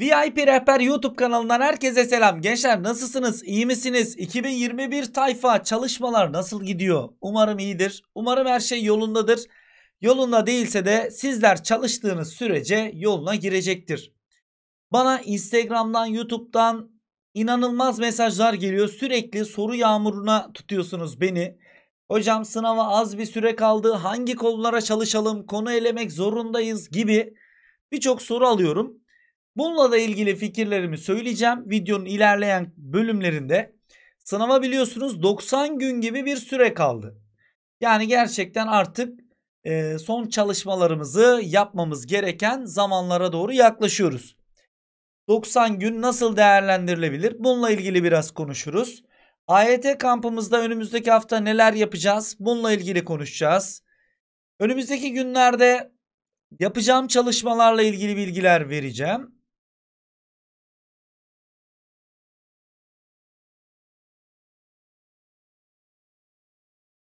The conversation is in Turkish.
VIP Rehber YouTube kanalından herkese selam. Gençler nasılsınız? İyi misiniz? 2021 tayfa çalışmalar nasıl gidiyor? Umarım iyidir. Umarım her şey yolundadır. Yolunda değilse de sizler çalıştığınız sürece yoluna girecektir. Bana Instagram'dan, YouTube'dan inanılmaz mesajlar geliyor. Sürekli soru yağmuruna tutuyorsunuz beni. Hocam sınava az bir süre kaldı. Hangi konulara çalışalım? Konu elemek zorundayız gibi birçok soru alıyorum. Bununla da ilgili fikirlerimi söyleyeceğim. Videonun ilerleyen bölümlerinde sınava biliyorsunuz 90 gün gibi bir süre kaldı. Yani gerçekten artık e, son çalışmalarımızı yapmamız gereken zamanlara doğru yaklaşıyoruz. 90 gün nasıl değerlendirilebilir? Bununla ilgili biraz konuşuruz. AYT kampımızda önümüzdeki hafta neler yapacağız? Bununla ilgili konuşacağız. Önümüzdeki günlerde yapacağım çalışmalarla ilgili bilgiler vereceğim.